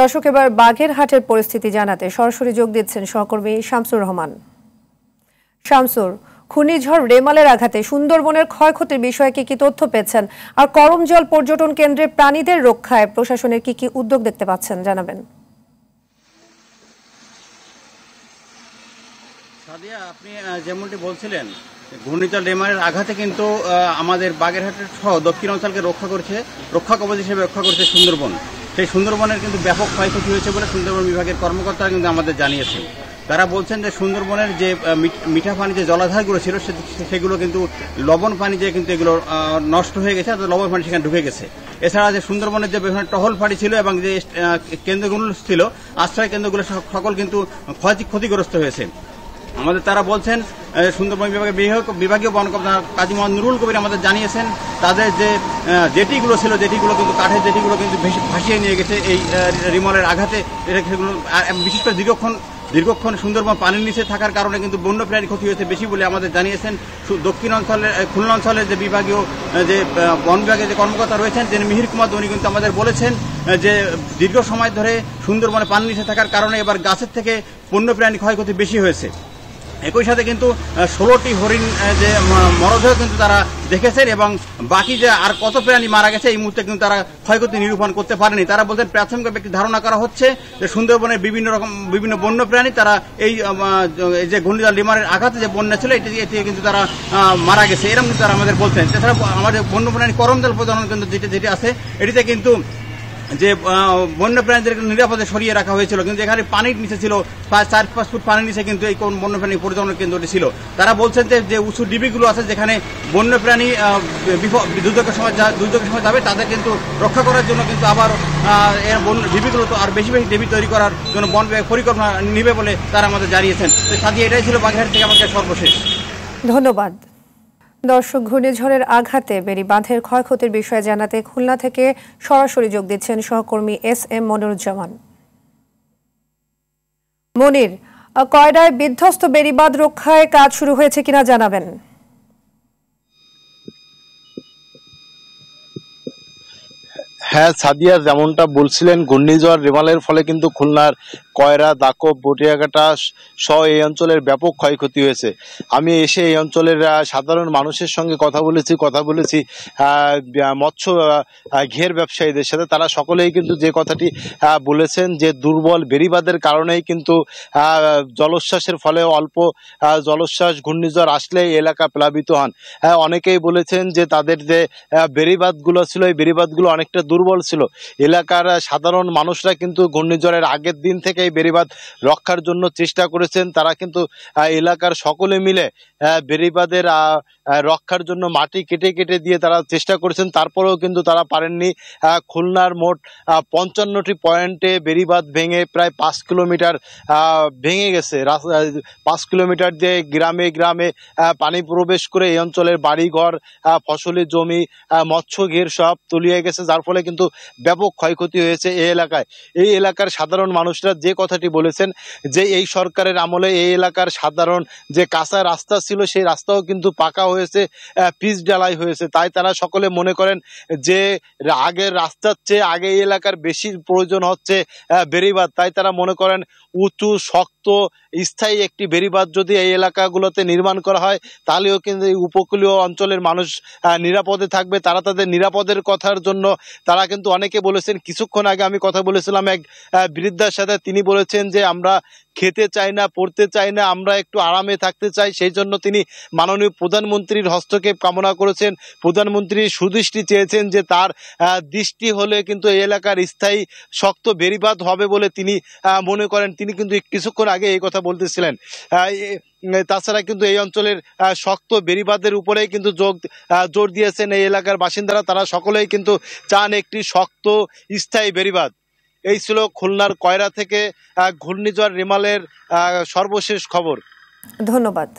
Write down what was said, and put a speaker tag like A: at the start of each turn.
A: দর্শক এবার হাটের পরিস্থিতি জানাতে সরাসরি যোগ দিচ্ছেন সহকর্মী শামসুর রহমান শামসুর ঘূর্ণিঝড় রেমালের আঘাতে সুন্দরবনের ক্ষয়ক্ষতির বিষয়ে কি কি তথ্য পেয়েছেন আর জল পর্যটন কেন্দ্রে প্রাণীদের রক্ষায় প্রশাসনের কি কি উদ্যোগ দেখতে পাচ্ছেন
B: জানাবেন আপনি যেমনটি বলছিলেন ঘূর্ণিঝড় রেমারের আঘাতে কিন্তু আমাদের বাগেরহাটের সহ দক্ষিণ অঞ্চলকে রক্ষা করছে রক্ষা কবচ হিসেবে রক্ষা করছে সুন্দরবন সেই সুন্দরবনের কিন্তু ব্যাপক ক্ষয়ক্ষতি হয়েছে বলে সুন্দরবন বিভাগের কর্মকর্তারা কিন্তু আমাদের জানিয়েছেন তারা বলছেন যে সুন্দরবনের যে মিঠা পানি যে জলাধারগুলো ছিল সেগুলো কিন্তু লবণ পানি যে কিন্তু এগুলো নষ্ট হয়ে গেছে অর্থাৎ লবণ পানি সেখানে ঢুকে গেছে এছাড়া যে সুন্দরবনের যে বিভিন্ন টহল ফাঁড়ি ছিল এবং যে কেন্দ্রগুলো ছিল আশ্রয় কেন্দ্রগুলো সকল কিন্তু ক্ষতিগ্রস্ত হয়েছে আমাদের তারা বলছেন সুন্দরবন বিভাগের বিভাগীয় বন কাজী মোহাম্মদ নুরুল কবির আমাদের জানিয়েছেন তাদের যে জেটিগুলো ছিল জেটিগুলো কিন্তু কাঠের জেটিগুলো কিন্তু ভাসিয়ে নিয়ে গেছে এই রিমলের আঘাতে এটা সেগুলো বিশেষ করে দীর্ঘক্ষণ দীর্ঘক্ষণ সুন্দরবন পানির নিচে থাকার কারণে কিন্তু প্রাণীর ক্ষতি হয়েছে বেশি বলে আমাদের জানিয়েছেন দক্ষিণ অঞ্চলের খুলনা অঞ্চলের যে বিভাগীয় যে বন বিভাগের যে কর্মকর্তা রয়েছেন যে মিহির কুমার ধোনি কিন্তু আমাদের বলেছেন যে দীর্ঘ সময় ধরে সুন্দরবনে পানির নিচে থাকার কারণে এবার গাছের থেকে প্রাণী ক্ষয়ক্ষতি বেশি হয়েছে একই সাথে কিন্তু ষোলোটি হরিণ যে মরদেহ কিন্তু তারা দেখেছেন এবং বাকি যে আর কত প্রাণী মারা গেছে এই মুহূর্তে কিন্তু তারা ক্ষয়ক্ষতি নিরূপণ করতে পারেনি তারা বলছেন প্রাথমিক একটি ধারণা করা হচ্ছে যে সুন্দরবনের বিভিন্ন রকম বিভিন্ন বন্য প্রাণী তারা এই যে ঘূর্ণিঝড় লিমারের আঘাতে যে বন্যা ছিল এটি এটি কিন্তু তারা মারা গেছে এরকম কিন্তু তারা আমাদের বলছেন তাছাড়া আমাদের বন্য প্রাণী করমদল প্রজনন কিন্তু যেটি যেটি আছে এটিতে কিন্তু যে প্রাণীদেরকে নিরাপদে সরিয়ে রাখা হয়েছিল কিন্তু এখানে পানির নিচে ছিল চার পাঁচ ফুট পানির নিচে কিন্তু এই কোন বন্যপ্রাণী পরিচালনা কেন্দ্রটি ছিল তারা বলছেন যে যে উঁচু ডিবিগুলো আছে যেখানে বন্যপ্রাণী দুর্যোগের সময় দুর্যোগের সময় যাবে তাদের কিন্তু রক্ষা করার জন্য কিন্তু আবার এর বন্য ডিবিগুলো তো আর বেশি বেশি ডিবি তৈরি করার জন্য বন বিভাগ পরিকল্পনা নেবে বলে তারা আমাদের জানিয়েছেন সাথে এটাই ছিল বাঘের থেকে আমাকে সর্বশেষ
A: ধন্যবাদ দর্শক ঘূর্ণিঝড়ের আঘাতে বেরি বাঁধের ক্ষয়ক্ষতির বিষয়ে জানাতে খুলনা থেকে সরাসরি যোগ দিচ্ছেন সহকর্মী এস এম মনিরুজ্জামান মনির কয়ডায় বিধ্বস্ত বেড়িবাঁধ রক্ষায় কাজ শুরু হয়েছে কিনা জানাবেন
C: হ্যাঁ সাদিয়া যেমনটা বলছিলেন ঘূর্ণিঝড় রেমালের ফলে কিন্তু খুলনার কয়রা দাকব বটিয়াঘাটা সহ এই অঞ্চলের ব্যাপক ক্ষয়ক্ষতি হয়েছে আমি এসে এই অঞ্চলের সাধারণ মানুষের সঙ্গে কথা বলেছি কথা বলেছি মৎস্য ঘের ব্যবসায়ীদের সাথে তারা সকলেই কিন্তু যে কথাটি বলেছেন যে দুর্বল বেরিবাদের কারণেই কিন্তু জলোচ্ছ্বাসের ফলে অল্প জলোচ্ছ্বাস ঘূর্ণিঝড় আসলে এলাকা প্লাবিত হন অনেকেই বলেছেন যে তাদের যে বেরিবাদগুলো ছিল এই বেরিবাদগুলো অনেকটা দুর্বল ছিল এলাকার সাধারণ মানুষরা কিন্তু ঘূর্ণিঝড়ের আগের দিন থেকে এলাকায় বেড়িবাঁধ রক্ষার জন্য চেষ্টা করেছেন তারা কিন্তু এলাকার সকলে মিলে বেড়িবাঁধের রক্ষার জন্য মাটি কেটে কেটে দিয়ে তারা চেষ্টা করেছেন তারপরেও কিন্তু তারা পারেননি খুলনার মোট পঞ্চান্নটি পয়েন্টে বেড়িবাঁধ ভেঙে প্রায় পাঁচ কিলোমিটার ভেঙে গেছে পাঁচ কিলোমিটার দিয়ে গ্রামে গ্রামে পানি প্রবেশ করে এই অঞ্চলের বাড়িঘর ফসলের জমি মৎস্য ঘের সব তলিয়ে গেছে যার ফলে কিন্তু ব্যাপক ক্ষয়ক্ষতি হয়েছে এই এলাকায় এই এলাকার সাধারণ মানুষরা যে কথাটি বলেছেন যে এই সরকারের আমলে এই এলাকার সাধারণ যে কাঁচা রাস্তা ছিল সেই রাস্তাও কিন্তু পাকা হয়েছে পিচ ডালাই হয়েছে তাই তারা সকলে মনে করেন যে আগের রাস্তার চেয়ে আগে এই এলাকার বেশি প্রয়োজন হচ্ছে বেরিবাদ তাই তারা মনে করেন উঁচু শক্ত স্থায়ী একটি বেরিবাদ যদি এই এলাকাগুলোতে নির্মাণ করা হয় তাহলেও কিন্তু এই উপকূলীয় অঞ্চলের মানুষ নিরাপদে থাকবে তারা তাদের নিরাপদের কথার জন্য তারা কিন্তু অনেকে বলেছেন কিছুক্ষণ আগে আমি কথা বলেছিলাম এক বৃদ্ধার সাথে তিনি বলেছেন যে আমরা খেতে চাই না পড়তে চাই না আমরা একটু আরামে থাকতে চাই সেই জন্য তিনি মাননীয় প্রধানমন্ত্রীর হস্তক্ষেপ কামনা করেছেন প্রধানমন্ত্রী সুদৃষ্টি চেয়েছেন যে তার দৃষ্টি হলে কিন্তু এই এলাকার স্থায়ী শক্ত বেরিবাদ হবে বলে তিনি মনে করেন তিনি কিন্তু কিছুক্ষণ আগে এই কথা বলতেছিলেন তাছাড়া কিন্তু এই অঞ্চলের শক্ত বেরিবাদের উপরেই কিন্তু যোগ জোর দিয়েছেন এই এলাকার বাসিন্দারা তারা সকলেই কিন্তু চান একটি শক্ত স্থায়ী বেরিবাদ এই ছিল খুলনার কয়রা থেকে ঘূর্ণিঝড় রিমালের সর্বশেষ খবর ধন্যবাদ